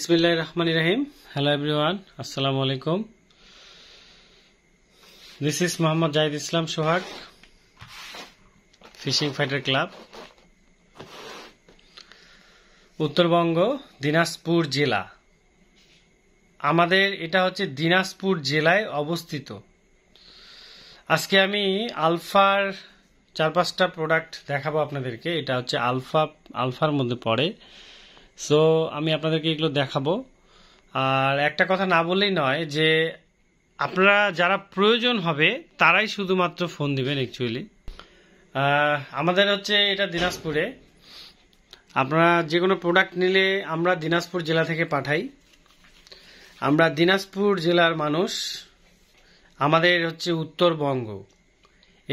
ইসমিল্লা রহমান রাহিম hello everyone আসসালামু আলাইকুম this is Mohammad Zahid Islam Sohag fishing fighter club Uttarbanga Dinajpur জেলা আমাদের এটা হচ্ছে দিনাজপুর জেলায় অবস্থিত আজকে আমি আলফার চার পাঁচটা প্রোডাক্ট দেখাবো আপনাদেরকে এটা হচ্ছে আলফা আলফার মধ্যে পড়ে সো আমি আপনাদেরকে এগুলো দেখাবো আর একটা কথা না বললেই নয় যে আপনারা যারা প্রয়োজন হবে তারাই শুধুমাত্র ফোন দিবেন অ্যাকচুয়ালি আমাদের হচ্ছে এটা দিনাজপুরে আপনারা যে কোনো প্রোডাক্ট নিলে আমরা দিনাজপুর জেলা থেকে পাঠাই আমরা দিনাজপুর জেলার মানুষ আমাদের হচ্ছে উত্তরবঙ্গ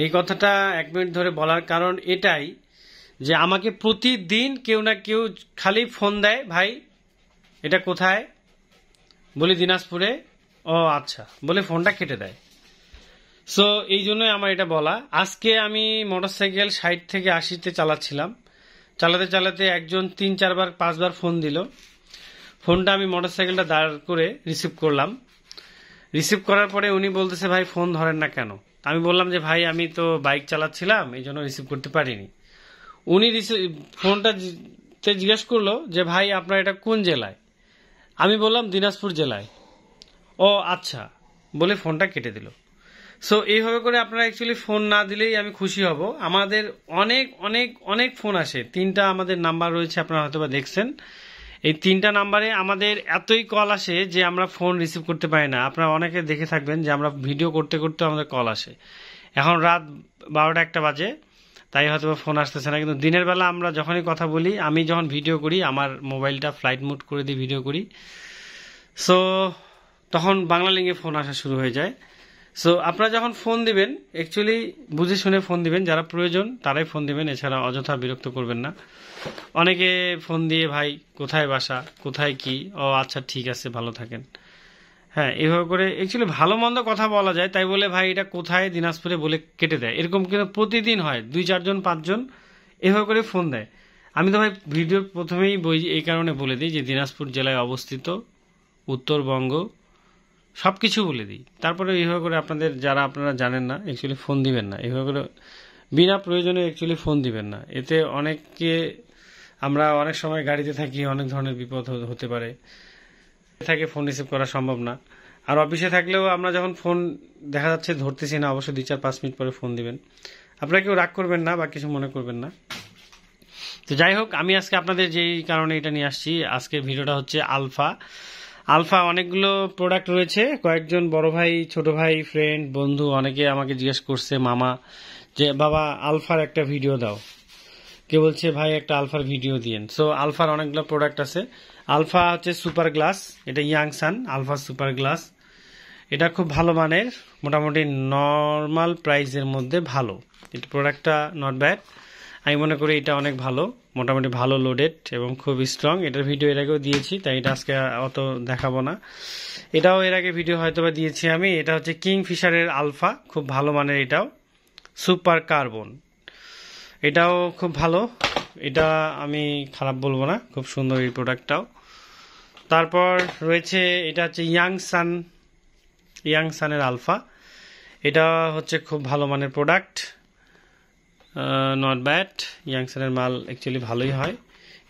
এই কথাটা এক মিনিট ধরে বলার কারণ এটাই যে আমাকে প্রতিদিন কেউ না কেউ খালি ফোন দেয় ভাই এটা কোথায় বলি দিনাজপুরে ও আচ্ছা বলে ফোনটা কেটে দেয় সো এই জন্যই আমার এটা বলা আজকে আমি মোটরসাইকেল সাইড থেকে আশিতে চালাচ্ছিলাম চালাতে চালাতে একজন তিন চারবার পাঁচবার ফোন দিল ফোনটা আমি মোটরসাইকেলটা দাঁড় করে রিসিভ করলাম রিসিভ করার পরে উনি বলতেছে ভাই ফোন ধরেন না কেন আমি বললাম যে ভাই আমি তো বাইক চালাচ্ছিলাম এই জন্য রিসিভ করতে পারিনি উনি ফোনটা জিজ্ঞেস করলো যে ভাই আপনার এটা কোন জেলায় আমি বললাম দিনাজপুর জেলায় ও আচ্ছা বলে ফোনটা কেটে দিল সো এইভাবে করে আপনারা অ্যাকচুয়ালি ফোন না দিলেই আমি খুশি হব আমাদের অনেক অনেক অনেক ফোন আসে তিনটা আমাদের নাম্বার রয়েছে আপনারা হয়তো বা দেখছেন এই তিনটা নাম্বারে আমাদের এতই কল আসে যে আমরা ফোন রিসিভ করতে পারি না আপনারা অনেকে দেখে থাকবেন যে আমরা ভিডিও করতে করতে আমাদের কল আসে এখন রাত বারোটা একটা বাজে তাই হয়তো ফোন আসতেছে না কিন্তু দিনের বেলা আমরা যখনই কথা বলি আমি যখন ভিডিও করি আমার মোবাইলটা ফ্লাইট মুড করে দিয়ে ভিডিও করি সো তখন বাংলা লিঙ্গে ফোন আসা শুরু হয়ে যায় সো আপনারা যখন ফোন দিবেন অ্যাকচুয়ালি বুঝে শুনে ফোন দিবেন যারা প্রয়োজন তারাই ফোন দিবেন এছাড়া অযথা বিরক্ত করবেন না অনেকে ফোন দিয়ে ভাই কোথায় বাসা কোথায় কি ও আচ্ছা ঠিক আছে ভালো থাকেন হ্যাঁ এভাবে করে অ্যাকচুয়ালি ভালো মন্দ কথা বলা যায় তাই বলে ভাই এটা কোথায় দিনাজপুরে বলে কেটে দেয় এরকম কিন্তু প্রতিদিন হয় দুই চারজন পাঁচজন এভাবে করে ফোন দেয় আমি তো ভাই ভিডিও প্রথমেই বই এই কারণে বলে দিই যে দিনাজপুর জেলায় অবস্থিত উত্তরবঙ্গ সব কিছু বলে দিই তারপরে এইভাবে করে আপনাদের যারা আপনারা জানেন না অ্যাকচুয়ালি ফোন দিবেন না এভাবে করে বিনা প্রয়োজনে অ্যাকচুয়ালি ফোন দিবেন না এতে অনেককে আমরা অনেক সময় গাড়িতে থাকি অনেক ধরনের বিপদ হতে পারে থাকে ফোন রিসিভ করা সম্ভব না আর অফিসে থাকলেও আমরা যখন ফোন দেখা যাচ্ছে ধরতেছি না অবশ্যই দুই চার পাঁচ মিনিট পরে ফোন দিবেন আপনারা কেউ রাগ করবেন না বা কিছু মনে করবেন না তো যাই হোক আমি আজকে আপনাদের যেই কারণে এটা নিয়ে আসছি আজকের ভিডিওটা হচ্ছে আলফা আলফা অনেকগুলো প্রোডাক্ট রয়েছে কয়েকজন বড় ভাই ছোট ভাই ফ্রেন্ড বন্ধু অনেকে আমাকে জিজ্ঞেস করছে মামা যে বাবা আলফার একটা ভিডিও দাও কে বলছে ভাই একটা আলফার ভিডিও দিয়েন সো আলফার অনেকগুলো প্রোডাক্ট আছে আলফা হচ্ছে সুপার গ্লাস এটা ইয়াংসান আলফা সুপার গ্লাস এটা খুব ভালো মানের মোটামুটি নর্মাল প্রাইসের মধ্যে ভালো এটা প্রোডাক্টটা নট ব্যাড আমি মনে করি এটা অনেক ভালো মোটামুটি ভালো লোডেড এবং খুব স্ট্রং এটার ভিডিও এর আগেও দিয়েছি তাই এটা আজকে অত দেখাবো না এটাও এর আগে ভিডিও হয়তো বা দিয়েছি আমি এটা হচ্ছে কিং ফিশারের আলফা খুব ভালো মানের এটাও সুপার কার্বন এটাও খুব ভালো এটা আমি খারাপ বলবো না খুব সুন্দর এই প্রোডাক্টটাও তারপর রয়েছে এটা হচ্ছে ইয়াং সান ইয়াং সানের আলফা এটা হচ্ছে খুব ভালো মানের প্রোডাক্ট নট ইয়াং ইয়াংসানের মাল অ্যাকচুয়ালি ভালোই হয়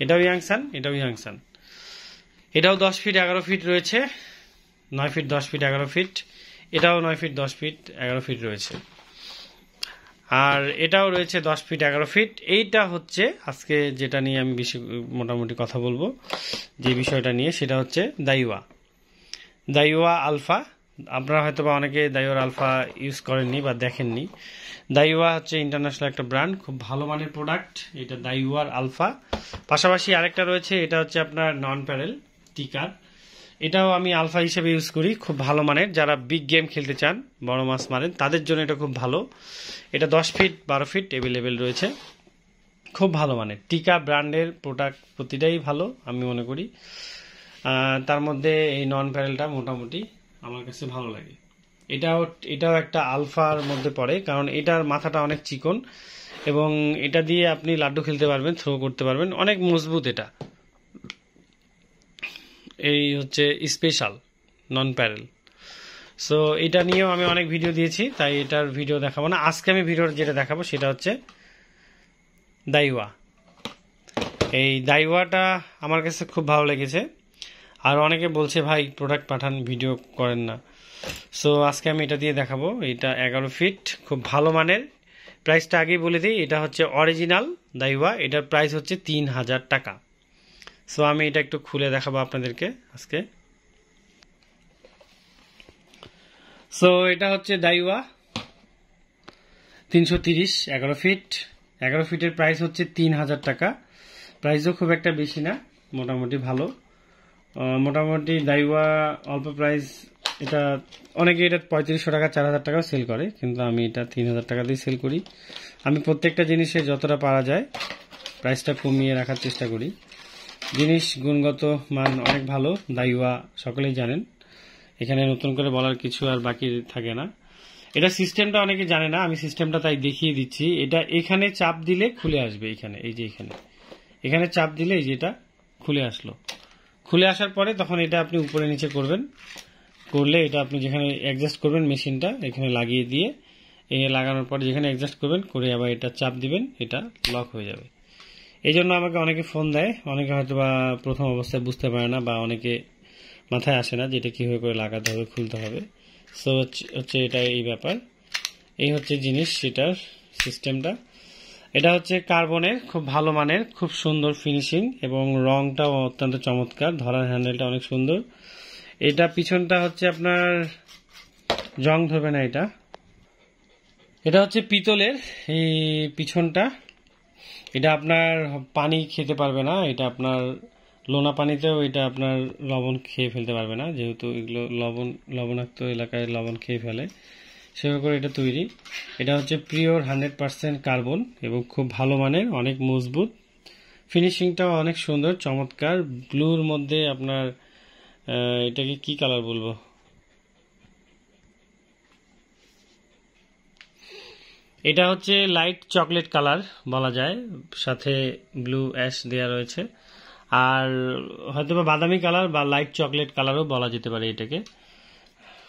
এটাও ইয়াংসান এটাও ইয়াংসান এটাও দশ ফিট এগারো ফিট রয়েছে নয় ফিট দশ ফিট এগারো ফিট এটাও নয় ফিট দশ ফিট এগারো ফিট রয়েছে আর এটাও রয়েছে দশ ফিট এগারো ফিট এইটা হচ্ছে আজকে যেটা নিয়ে আমি বেশি মোটামুটি কথা বলবো যে বিষয়টা নিয়ে সেটা হচ্ছে দাইওয়া দাইওয়া আলফা আপনারা হয়তো বা অনেকে দাইওয়ার আলফা ইউজ করেননি বা দেখেননি দাইওয়া হচ্ছে ইন্টারন্যাশনাল একটা ব্র্যান্ড খুব ভালো মানের প্রোডাক্ট এটা দাইওয়ার আলফা পাশাপাশি আরেকটা রয়েছে এটা হচ্ছে আপনার নন প্যারেল টিকার এটাও আমি আলফা হিসেবে ইউজ করি খুব ভালো মানের যারা বিগ গেম খেলতে চান বড় মাছ মারেন তাদের জন্য এটা খুব ভালো এটা দশ ফিট বারো ফিট অ্যাভেলেবেল রয়েছে খুব ভালো মানের টিকা ব্র্যান্ডের প্রোডাক্ট প্রতিটাই ভালো আমি মনে করি তার মধ্যে এই নন প্যারেলটা মোটামুটি আমার কাছে ভালো লাগে এটাও এটাও একটা আলফার মধ্যে পড়ে কারণ এটার মাথাটা অনেক চিকন এবং এটা দিয়ে আপনি লাড্ডু খেলতে পারবেন থ্রো করতে পারবেন অনেক মজবুত এটা এই হচ্ছে স্পেশাল নন প্যারেল সো এটা নিয়েও আমি অনেক ভিডিও দিয়েছি তাই এটার ভিডিও দেখাবো না আজকে আমি ভিডিওর যেটা দেখাবো সেটা হচ্ছে দাইওয়া এই দাইওয়াটা আমার কাছে খুব ভালো লেগেছে আর অনেকে বলছে ভাই প্রোডাক্ট পাঠান ভিডিও করেন না সো আজকে আমি এটা দিয়ে দেখাবো এটা এগারো ফিট খুব ভালো মানের প্রাইসটা আগেই বলে দিই এটা হচ্ছে অরিজিনাল দাইওয়া এটার প্রাইস হচ্ছে তিন হাজার টাকা সো আমি এটা একটু খুলে দেখাবো আপনাদেরকে আজকে সো এটা হচ্ছে দাইওয়া তিনশো তিরিশ এগারো ফিট এগারো ফিটের প্রাইস হচ্ছে তিন হাজার টাকা প্রাইসও খুব একটা বেশি না মোটামুটি ভালো মোটামুটি দাইওয়া অল্প প্রাইস এটা অনেকে এটা পঁয়ত্রিশশো টাকা চার হাজার টাকাও সেল করে কিন্তু আমি এটা তিন হাজার টাকা দিয়ে সেল করি আমি প্রত্যেকটা জিনিসে যতটা পারা যায় প্রাইসটা কমিয়ে রাখার চেষ্টা করি জিনিস গুণগত মান অনেক ভালো দাইওয়া সকলেই জানেন এখানে নতুন করে বলার কিছু আর বাকি থাকে না এটা সিস্টেমটা অনেকে জানে না আমি সিস্টেমটা তাই দেখিয়ে দিচ্ছি এটা এখানে চাপ দিলে খুলে আসবে এখানে এই যে এখানে এখানে চাপ দিলে এই যে এটা খুলে আসলো খুলে আসার পরে তখন এটা আপনি উপরে নিচে করবেন করলে এটা আপনি যেখানে অ্যাডজাস্ট করবেন মেশিনটা এখানে লাগিয়ে দিয়ে এ লাগানোর পর যেখানে অ্যাডজাস্ট করবেন করে আবার এটা চাপ দিবেন এটা লক হয়ে যাবে এই জন্য আমাকে অনেকে ফোন দেয় অনেকে হয়তো বা প্রথম অবস্থায় বুঝতে পারে না বা অনেকে মাথায় আসে না যে এটা কীভাবে করে লাগাতে হবে খুলতে হবে সো হচ্ছে এটা এই ব্যাপার এই হচ্ছে জিনিস সেটার সিস্টেমটা এটা হচ্ছে কার্বনের খুব ভালো মানের খুব সুন্দর ফিনিশিং এবং রংটাও অত্যন্ত চমৎকার ধরার হ্যান্ডেলটা অনেক সুন্দর এটা পিছনটা হচ্ছে আপনার জং ধরবে না এটা এটা হচ্ছে পিতলের এই পিছনটা এটা আপনার পানি খেতে পারবে না এটা আপনার লোনা পানিতেও এটা আপনার লবণ খেয়ে ফেলতে পারবে না যেহেতু এগুলো লবণ লবণাক্ত এলাকায় লবণ খেয়ে ফেলে সেভাবে করে এটা তৈরি এটা হচ্ছে পিওর হান্ড্রেড পারসেন্ট কার্বন এবং খুব ভালো মানের অনেক মজবুত ফিনিশিংটাও অনেক সুন্দর চমৎকার ব্লুর মধ্যে আপনার এটাকে কি কালার বলবো এটা হচ্ছে লাইট চকলেট কালার বলা যায় সাথে ব্লু অ্যাশ দেওয়া রয়েছে আর হয়তো বা বাদামি কালার বা লাইট চকলেট কালারও বলা যেতে পারে এটাকে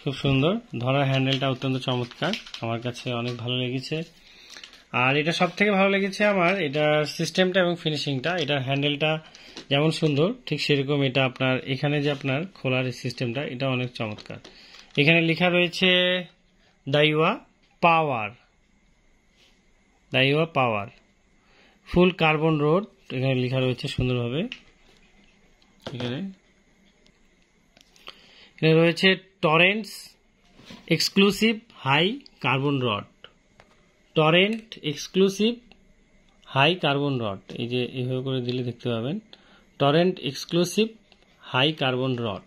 খুব সুন্দর ধরার হ্যান্ডেলটা অত্যন্ত চমৎকার আমার কাছে অনেক ভালো লেগেছে আর এটা সব থেকে ভালো লেগেছে আমার এটা সিস্টেমটা এবং ফিনিশিংটা এটার হ্যান্ডেলটা যেমন সুন্দর ঠিক সেরকম এটা আপনার এখানে যে আপনার খোলার সিস্টেমটা এটা অনেক চমৎকার এখানে লেখা রয়েছে Daiwa power the power full carbon rod এখানে লেখা রয়েছে সুন্দরভাবে এখানে এখানে রয়েছে Torrents exclusive high carbon rod Torrent exclusive high carbon rod এই যে এইভাবে করে দিলে দেখতে পাবেন Torrent exclusive high carbon rod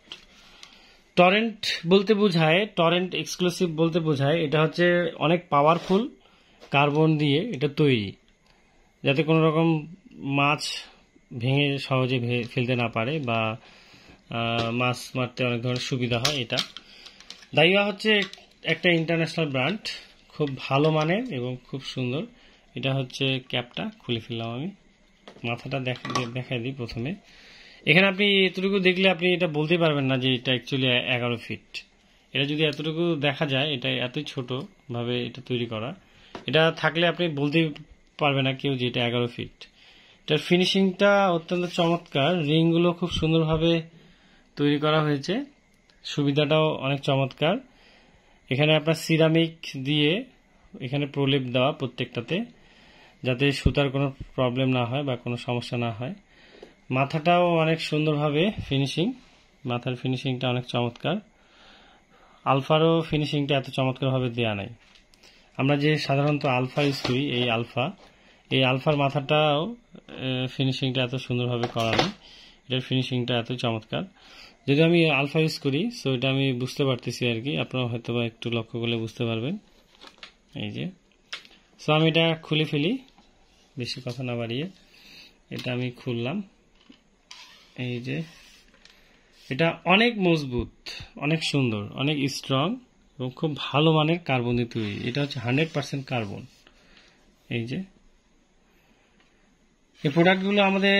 Torrent বলতে বোঝায় টরেন্ট এক্সক্লুসিভ বলতে বোঝায় এটা হচ্ছে অনেক পাওয়ারফুল কার্বন দিয়ে এটা তৈরি যাতে কোনো রকম মাছ ভেঙে সহজে ফেলতে না পারে বা মাছ মারতে অনেক ধরনের সুবিধা হয় এটা দাইয়া হচ্ছে একটা ইন্টারন্যাশনাল ব্র্যান্ড খুব ভালো মানের এবং খুব সুন্দর এটা হচ্ছে ক্যাপটা খুলে ফেললাম আমি মাথাটা দেখাই দিই প্রথমে এখানে আপনি এতটুকু দেখলে আপনি এটা বলতেই পারবেন না যে এটা অ্যাকচুয়ালি এগারো ফিট এটা যদি এতটুকু দেখা যায় এটা এতই ছোটোভাবে এটা তৈরি করা এটা থাকলে আপনি বলতেই পারবে না কেউ যে এটা এগারো ফিট এটার ফিনিশিংটা অত্যন্ত চমৎকার রিংগুলো খুব সুন্দরভাবে তৈরি করা হয়েছে সুবিধাটাও অনেক চমৎকার এখানে আপনার সিরামিক দিয়ে এখানে প্রলেপ দেওয়া প্রত্যেকটাতে যাতে সুতার কোনো প্রবলেম না হয় বা কোনো সমস্যা না হয় মাথাটাও অনেক সুন্দরভাবে ফিনিশিং মাথার ফিনিশিংটা অনেক চমৎকার আলফারও ফিনিশিংটা এত চমৎকারভাবে দেওয়া নাই আমরা যে সাধারণত আলফা ইউজ করি এই আলফা এই আলফার মাথাটাও ফিনিশিংটা এত সুন্দরভাবে করানো এটার ফিনিশিংটা এত চমৎকার যদি আমি আলফা ইউজ করি সো এটা আমি বুঝতে পারতেছি আর কি আপনারা হয়তো বা একটু লক্ষ্য করলে বুঝতে পারবেন এই যে সো আমি এটা খুলে ফেলি বেশি কথা না বাড়িয়ে এটা আমি খুললাম এই যে এটা অনেক মজবুত অনেক সুন্দর অনেক স্ট্রং এবং খুব ভালো মানের কার্বন দিয়ে তৈরি এটা হচ্ছে হান্ড্রেড পার্সেন্ট কার্বন এই যে এই প্রোডাক্টগুলো আমাদের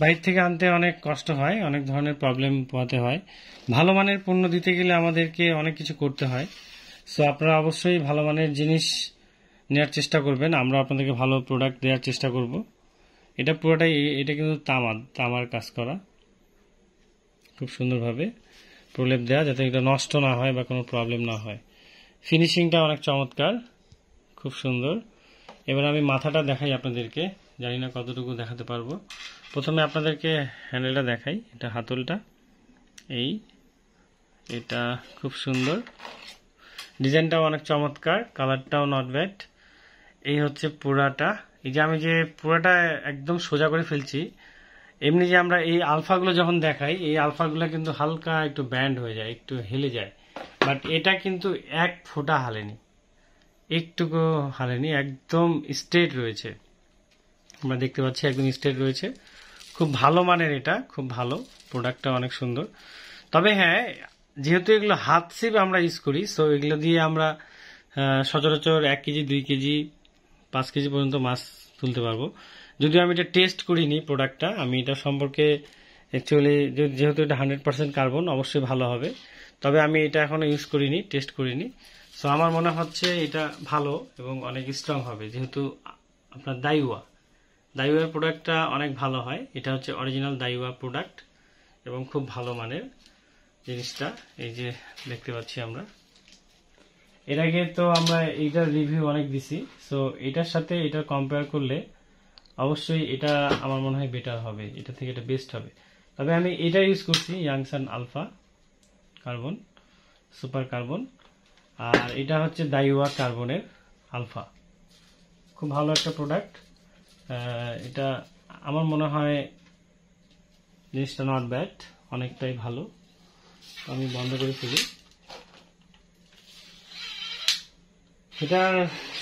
বাইর থেকে আনতে অনেক কষ্ট হয় অনেক ধরনের প্রবলেম পোহাতে হয় ভালো মানের পণ্য দিতে গেলে আমাদেরকে অনেক কিছু করতে হয় সো আপনারা অবশ্যই ভালো মানের জিনিস নেওয়ার চেষ্টা করবেন আমরা আপনাদেরকে ভালো প্রোডাক্ট দেওয়ার চেষ্টা করব এটা পুরোটাই এটা কিন্তু তামার তামার কাজ করা খুব সুন্দরভাবে প্রলেপ দেওয়া যাতে এটা নষ্ট না হয় বা কোনো প্রবলেম না হয় ফিনিশিংটা অনেক চমৎকার খুব সুন্দর এবার আমি মাথাটা দেখাই আপনাদেরকে জানি না কতটুকু দেখাতে পারবো প্রথমে আপনাদেরকে হ্যান্ডেলটা দেখাই এটা হাতলটা এই এটা খুব সুন্দর ডিজাইনটাও অনেক চমৎকার কালারটাও নট ব্যাড এই হচ্ছে পুরাটা এই যে আমি যে পুরাটা একদম সোজা করে ফেলছি এমনি যে আমরা এই আলফাগুলো যখন দেখাই এই আলফাগুলো কিন্তু হালকা একটু ব্যান্ড হয়ে যায় একটু হেলে যায় বাট এটা কিন্তু এক ফোঁটা হালেনি একটুকু হালেনি একদম স্ট্রেট রয়েছে আমরা দেখতে পাচ্ছি একদম স্ট্রেট রয়েছে খুব ভালো মানের এটা খুব ভালো প্রোডাক্টটা অনেক সুন্দর তবে হ্যাঁ যেহেতু এগুলো হাত সিপ আমরা ইউজ করি সো এগুলো দিয়ে আমরা সচরাচর এক কেজি দুই কেজি পাঁচ কেজি পর্যন্ত মাছ তুলতে পারবো যদিও আমি এটা টেস্ট করিনি প্রোডাক্টটা আমি এটা সম্পর্কে অ্যাকচুয়ালি যেহেতু এটা হান্ড্রেড পার্সেন্ট কার্বন অবশ্যই ভালো হবে তবে আমি এটা এখনও ইউজ করিনি টেস্ট করিনি সো আমার মনে হচ্ছে এটা ভালো এবং অনেক স্ট্রং হবে যেহেতু আপনার দাইওয়া দাইওয়ার প্রোডাক্টটা অনেক ভালো হয় এটা হচ্ছে অরিজিনাল দাইওয়া প্রোডাক্ট এবং খুব ভালো মানের জিনিসটা এই যে দেখতে পাচ্ছি আমরা এর আগে তো আমরা এইটার রিভিউ অনেক দিছি সো এটার সাথে এটা কম্পেয়ার করলে অবশ্যই এটা আমার মনে হয় বেটার হবে এটা থেকে এটা বেস্ট হবে তবে আমি এটা ইউজ করছি Yangsan alpha carbon super carbon আর এটা হচ্ছে দাইওয়া কার্বনের আলফা খুব ভালো একটা প্রোডাক্ট এটা আমার মনে হয় জিনিসটা নট ব্যাড অনেকটাই ভালো আমি বন্ধ করে ফেলি এটার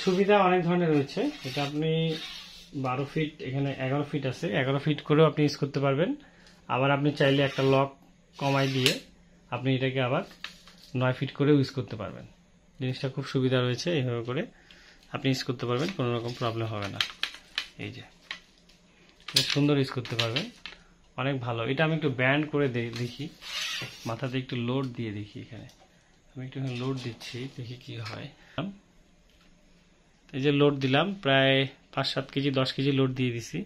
সুবিধা অনেক ধরনের রয়েছে এটা আপনি বারো ফিট এখানে এগারো ফিট আছে এগারো ফিট করেও আপনি ইউজ করতে পারবেন আবার আপনি চাইলে একটা লক কমাই দিয়ে আপনি এটাকে আবার নয় ফিট করেও ইউজ করতে পারবেন জিনিসটা খুব সুবিধা রয়েছে এইভাবে করে আপনি ইউজ করতে পারবেন কোনো রকম প্রবলেম হবে না এই যে সুন্দর ইউজ করতে পারবেন অনেক ভালো এটা আমি একটু ব্যান্ড করে দেখি মাথাতে একটু লোড দিয়ে দেখি এখানে আমি একটু লোড দিচ্ছি দেখি কি হয় এই যে লোড দিলাম প্রায় পাঁচ সাত কেজি দশ কেজি লোড দিয়ে দিছি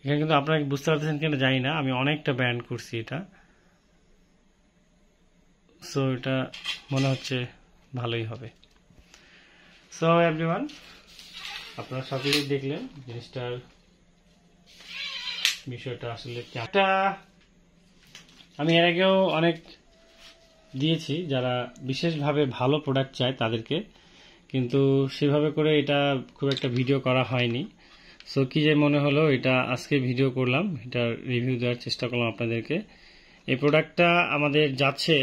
এখানে কিন্তু আপনাকে বুঝতে পারতেছেন কিনা জানি না আমি অনেকটা ব্যান্ড করছি এটা সো এটা মনে হচ্ছে ভালোই হবে সো এভরিওয়ান আপনারা সকলেই দেখলেন জিনিসটার বিষয়টা আসলে একটা আমি এর আগেও অনেক দিয়েছি যারা বিশেষভাবে ভালো প্রোডাক্ট চায় তাদেরকে কিন্তু সেভাবে করে এটা খুব একটা ভিডিও করা হয়নি সো কি যে মনে হলো এটা আজকে ভিডিও করলাম এটা রিভিউ দেওয়ার চেষ্টা করলাম আপনাদেরকে এই প্রোডাক্টটা আমাদের যাচ্ছে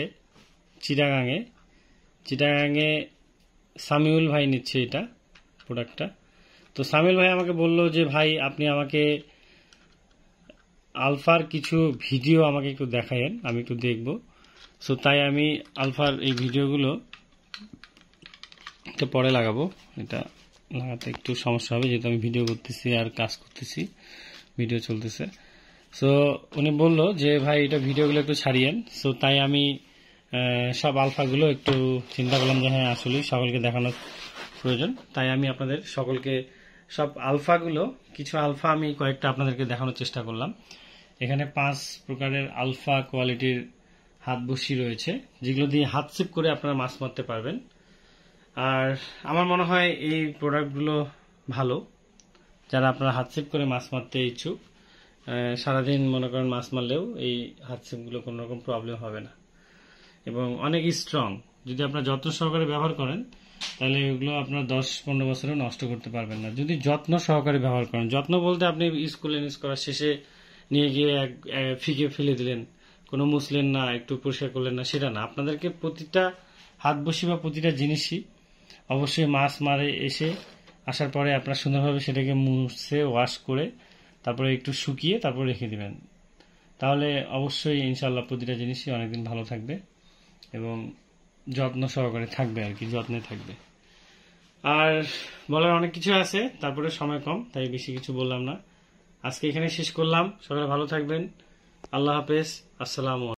চিটাগাঙে চিটাগাঙে সামিউল ভাই নিচ্ছে এটা প্রোডাক্টটা তো সামিউল ভাই আমাকে বলল যে ভাই আপনি আমাকে আলফার কিছু ভিডিও আমাকে একটু দেখায়েন আমি একটু দেখব সো তাই আমি আলফার এই ভিডিওগুলো এটা পরে লাগাবো এটা লাগাতে একটু সমস্যা হবে যেহেতু আমি ভিডিও করতেছি আর কাজ করতেছি ভিডিও চলতেছে সো উনি বলল যে ভাই এটা ভিডিওগুলো একটু ছাড়িয়েন সো তাই আমি সব আলফাগুলো একটু চিন্তা করলাম যে হ্যাঁ আসলেই সকলকে দেখানোর প্রয়োজন তাই আমি আপনাদের সকলকে সব আলফাগুলো কিছু আলফা আমি কয়েকটা আপনাদেরকে দেখানোর চেষ্টা করলাম এখানে পাঁচ প্রকারের আলফা কোয়ালিটির হাত বসি রয়েছে যেগুলো দিয়ে হাত সিপ করে আপনারা মাছ মারতে পারবেন আর আমার মনে হয় এই প্রোডাক্টগুলো ভালো যারা আপনারা হাতসেপ করে মাছ মারতে ইচ্ছুক সারাদিন মনে করেন মাছ মারলেও এই হাতসেপগুলো কোনো রকম প্রবলেম হবে না এবং অনেক স্ট্রং যদি আপনারা যত্ন সহকারে ব্যবহার করেন তাহলে এগুলো আপনার দশ পনেরো বছরে নষ্ট করতে পারবেন না যদি যত্ন সহকারে ব্যবহার করেন যত্ন বলতে আপনি স্কুলে ইউজ করার শেষে নিয়ে গিয়ে এক ফিকে ফেলে দিলেন কোনো মুসলেন না একটু পরিষ্কার করলেন না সেটা না আপনাদেরকে প্রতিটা হাত বসি বা প্রতিটা জিনিসই অবশ্যই মাছ মারে এসে আসার পরে আপনার সুন্দরভাবে সেটাকে মুছে ওয়াশ করে তারপরে একটু শুকিয়ে তারপর রেখে দিবেন তাহলে অবশ্যই ইনশাল্লাহ প্রতিটা জিনিসই অনেকদিন ভালো থাকবে এবং যত্ন সহকারে থাকবে আর কি যত্নে থাকবে আর বলার অনেক কিছু আছে তারপরে সময় কম তাই বেশি কিছু বললাম না আজকে এখানে শেষ করলাম সকালে ভালো থাকবেন আল্লাহ হাফেজ আসসালামু